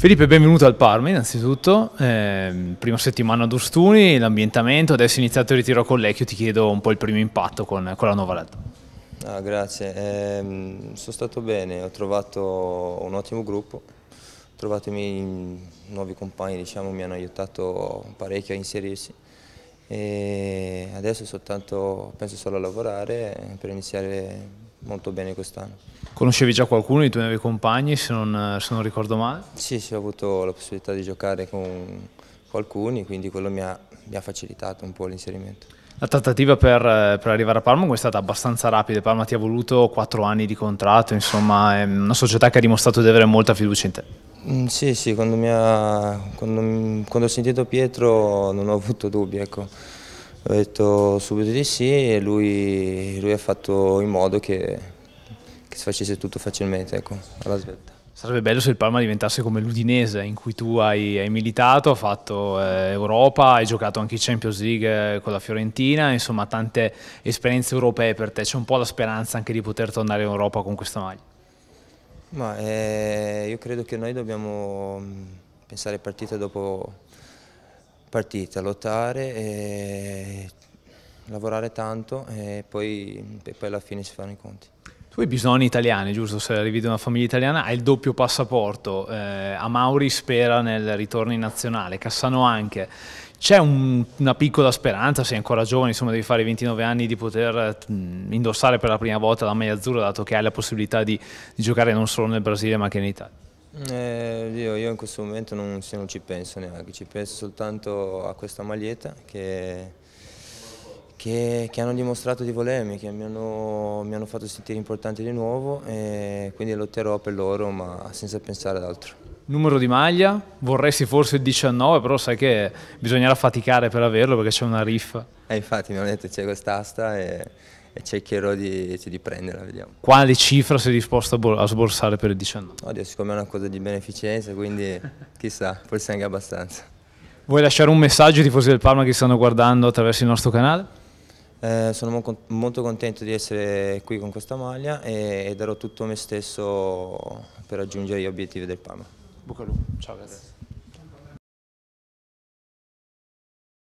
Felipe, benvenuto al Parma innanzitutto, eh, prima settimana ad Ostuni, l'ambientamento, adesso è iniziato il ritiro con Lecchio, ti chiedo un po' il primo impatto con, con la nuova Red. Ah, grazie, eh, sono stato bene, ho trovato un ottimo gruppo, ho trovato i miei nuovi compagni, diciamo, mi hanno aiutato parecchio a inserirsi e adesso soltanto, penso solo a lavorare per iniziare molto bene quest'anno. Conoscevi già qualcuno dei tuoi nuovi compagni, se non, se non, ricordo male? Sì, sì, ho avuto la possibilità di giocare con, alcuni, quindi quello mi ha, mi ha facilitato un po' l'inserimento. La trattativa per, per, arrivare a Parma è stata abbastanza rapida, Parma ti ha voluto 4 anni di contratto, insomma è una società che ha dimostrato di avere molta fiducia in te. Mm, sì, sì, quando, ha, quando, quando ho sentito Pietro non ho avuto dubbi, ecco ho detto subito di sì e lui, lui ha fatto in modo che, che, si facesse tutto facilmente ecco, alla svelta. Sarebbe bello se il Palma diventasse come l'Udinese in cui tu hai, hai militato, hai fatto eh, Europa, hai giocato anche in Champions League eh, con la Fiorentina, insomma tante esperienze europee per te, c'è un po' la speranza anche di poter tornare in Europa con questa maglia? Ma eh, io credo che noi dobbiamo mm, pensare partita dopo, partita, lottare e lavorare tanto e poi, e poi alla fine si fanno i conti. Tu hai bisogni italiani, giusto? Se arrivi da una famiglia italiana hai il doppio passaporto, eh, Amauri spera nel ritorno in nazionale, Cassano anche. C'è un, una piccola speranza, sei ancora giovane, insomma devi fare 29 anni, di poter mm, indossare per la prima volta la maglia azzurra, dato che hai la possibilità di, di giocare non solo nel Brasile ma anche in Italia. Eh, io, io, in questo momento non, non, ci penso neanche, ci penso soltanto a questa maglietta che, che, che hanno dimostrato di volermi, che mi hanno, mi hanno, fatto sentire importante di nuovo e quindi lotterò per loro ma senza pensare ad altro. Numero di maglia? Vorresti forse il 19 però sai che bisognerà faticare per averlo perché c'è una riffa. Eh, infatti mi hanno detto c'è quest'asta e e cercherò di, di prenderla, vediamo. Quale cifra sei disposto a, sborsare per il 19? Oddio, siccome è una cosa di beneficenza, quindi chissà, forse anche abbastanza. Vuoi lasciare un messaggio ai tifosi del Parma che stanno guardando attraverso il nostro canale? Eh, sono molto contento di essere qui con questa maglia e, e darò tutto me stesso per raggiungere gli obiettivi del Parma. Bucalù, Ciao, grazie.